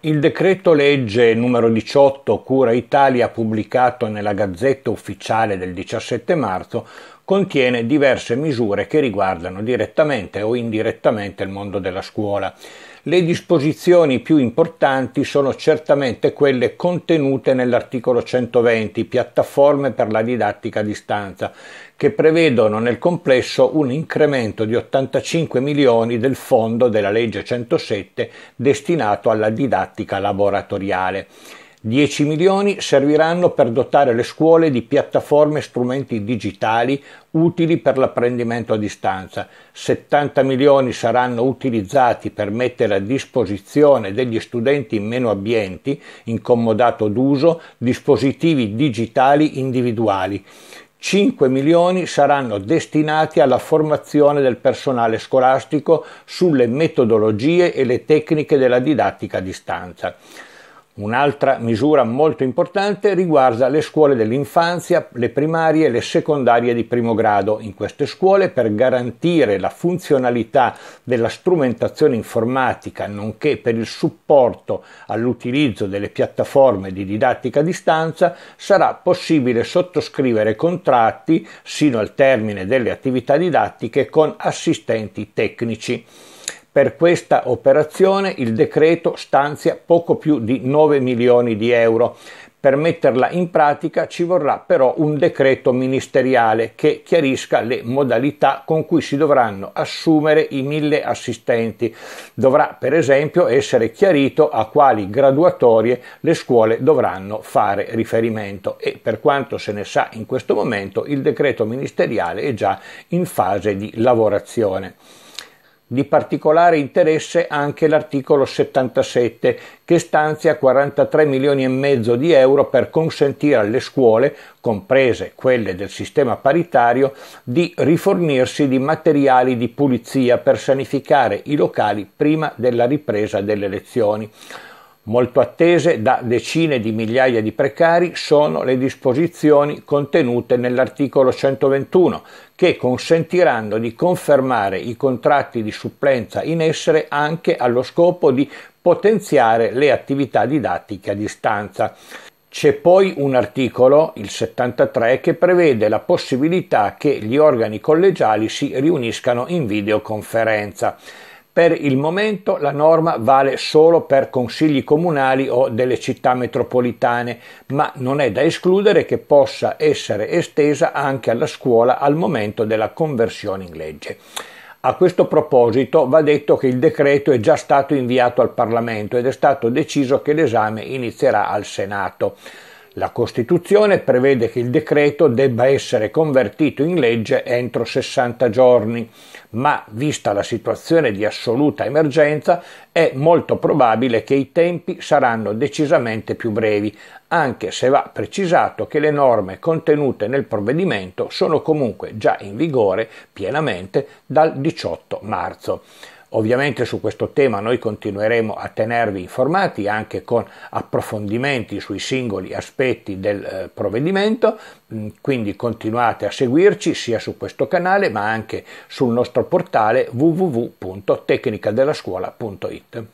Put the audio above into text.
Il decreto legge numero 18 Cura Italia pubblicato nella Gazzetta Ufficiale del 17 marzo contiene diverse misure che riguardano direttamente o indirettamente il mondo della scuola. Le disposizioni più importanti sono certamente quelle contenute nell'articolo 120, piattaforme per la didattica a distanza, che prevedono nel complesso un incremento di 85 milioni del fondo della legge 107 destinato alla didattica laboratoriale. 10 milioni serviranno per dotare le scuole di piattaforme e strumenti digitali utili per l'apprendimento a distanza. 70 milioni saranno utilizzati per mettere a disposizione degli studenti meno abbienti, incomodato d'uso, dispositivi digitali individuali. 5 milioni saranno destinati alla formazione del personale scolastico sulle metodologie e le tecniche della didattica a distanza. Un'altra misura molto importante riguarda le scuole dell'infanzia, le primarie e le secondarie di primo grado. In queste scuole, per garantire la funzionalità della strumentazione informatica, nonché per il supporto all'utilizzo delle piattaforme di didattica a distanza, sarà possibile sottoscrivere contratti sino al termine delle attività didattiche con assistenti tecnici. Per questa operazione il decreto stanzia poco più di 9 milioni di euro. Per metterla in pratica ci vorrà però un decreto ministeriale che chiarisca le modalità con cui si dovranno assumere i mille assistenti. Dovrà per esempio essere chiarito a quali graduatorie le scuole dovranno fare riferimento e per quanto se ne sa in questo momento il decreto ministeriale è già in fase di lavorazione. Di particolare interesse anche l'articolo 77 che stanzia 43 milioni e mezzo di euro per consentire alle scuole, comprese quelle del sistema paritario, di rifornirsi di materiali di pulizia per sanificare i locali prima della ripresa delle lezioni. Molto attese da decine di migliaia di precari sono le disposizioni contenute nell'articolo 121 che consentiranno di confermare i contratti di supplenza in essere anche allo scopo di potenziare le attività didattiche a distanza. C'è poi un articolo, il 73, che prevede la possibilità che gli organi collegiali si riuniscano in videoconferenza. Per il momento la norma vale solo per consigli comunali o delle città metropolitane, ma non è da escludere che possa essere estesa anche alla scuola al momento della conversione in legge. A questo proposito va detto che il decreto è già stato inviato al Parlamento ed è stato deciso che l'esame inizierà al Senato. La Costituzione prevede che il decreto debba essere convertito in legge entro 60 giorni, ma vista la situazione di assoluta emergenza è molto probabile che i tempi saranno decisamente più brevi, anche se va precisato che le norme contenute nel provvedimento sono comunque già in vigore pienamente dal 18 marzo. Ovviamente su questo tema noi continueremo a tenervi informati anche con approfondimenti sui singoli aspetti del eh, provvedimento, mm, quindi continuate a seguirci sia su questo canale ma anche sul nostro portale www.tecnicadellascuola.it.